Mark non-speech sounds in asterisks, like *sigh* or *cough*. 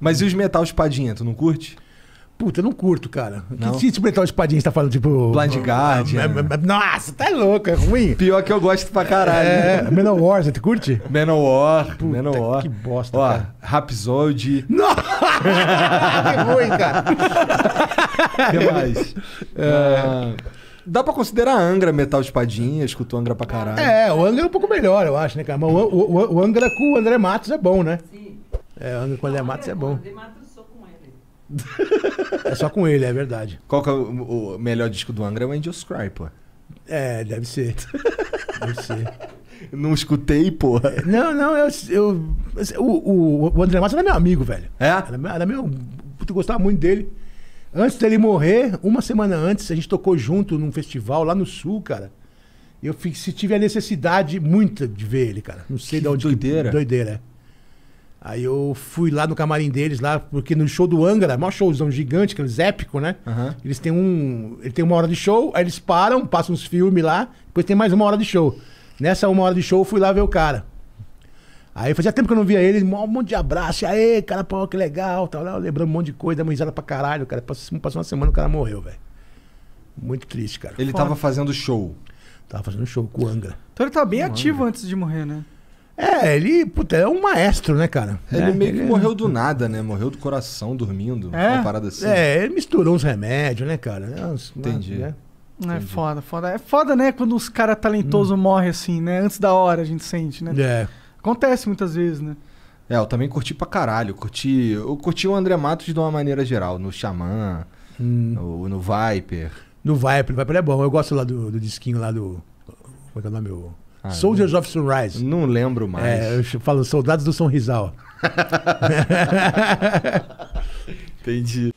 Mas e os metal espadinha, tu não curte? Puta, eu não curto, cara. Não? Que tipo metal espadinha você tá falando, tipo. Blind Guard. É, é, é, nossa, tá louco, é ruim. Pior que eu gosto pra caralho. É, War, você curte? Manowar, Menor Que bosta, Ó, cara. Rhapsody. Nossa! que ruim, cara. *laughs* que mais? É... Uh... Dá pra considerar a Angra metal espadinha, escutou Angra pra caralho. É, o Angra é um pouco melhor, eu acho, né, cara? Mas o, o, o Angra com o André Matos é bom, né? Sim. É, Angra com André é Matos é, é bom. É só com ele, é verdade. Qual que é o, o melhor disco do Angra? É o Angels Cry, pô. É, deve ser. *laughs* Deve ser. Não escutei, porra. Não, não, eu. eu, eu o, o André Matos era meu amigo, velho. É? Era, era meu. eu gostava muito dele. Antes dele morrer, uma semana antes, a gente tocou junto num festival lá no sul, cara. Eu se tive a necessidade muito de ver ele, cara. Não sei que de onde. Doideira. Que, doideira. É. Aí eu fui lá no camarim deles, lá, porque no show do Angra, maior showzão gigante, aqueles épicos, né? Uhum. Eles têm um. Ele tem uma hora de show, aí eles param, passam uns filmes lá, depois tem mais uma hora de show. Nessa uma hora de show eu fui lá ver o cara. Aí fazia tempo que eu não via ele, um monte de abraço, aê, cara, pô, que legal, tal, lá, lembrando um monte de coisa, da risada pra caralho, cara. Passou, passou uma semana o cara morreu, velho. Muito triste, cara. Ele Foda. tava fazendo show. Tava fazendo show com o Angra. Então ele tava tá bem com ativo Angra. antes de morrer, né? É, ele puta, é um maestro, né, cara? Ele é, meio que ele... morreu do nada, né? Morreu do coração dormindo. É, uma parada assim. É, ele misturou uns remédios, né, cara? É, né, Entendi. Né? É foda, foda. É foda, né? Quando os caras talentosos hum. morrem assim, né? Antes da hora a gente sente, né? É. Acontece muitas vezes, né? É, eu também curti pra caralho. curti, eu curti o André Matos de uma maneira geral, no Xamã, hum. no, no Viper. No Viper, o Viper é bom. Eu gosto lá do, do disquinho lá do. Como é que é o nome? Ah, Soldiers of Sunrise. Não lembro mais. É, eu falo Soldados do Sonrisal. *laughs* *laughs* Entendi.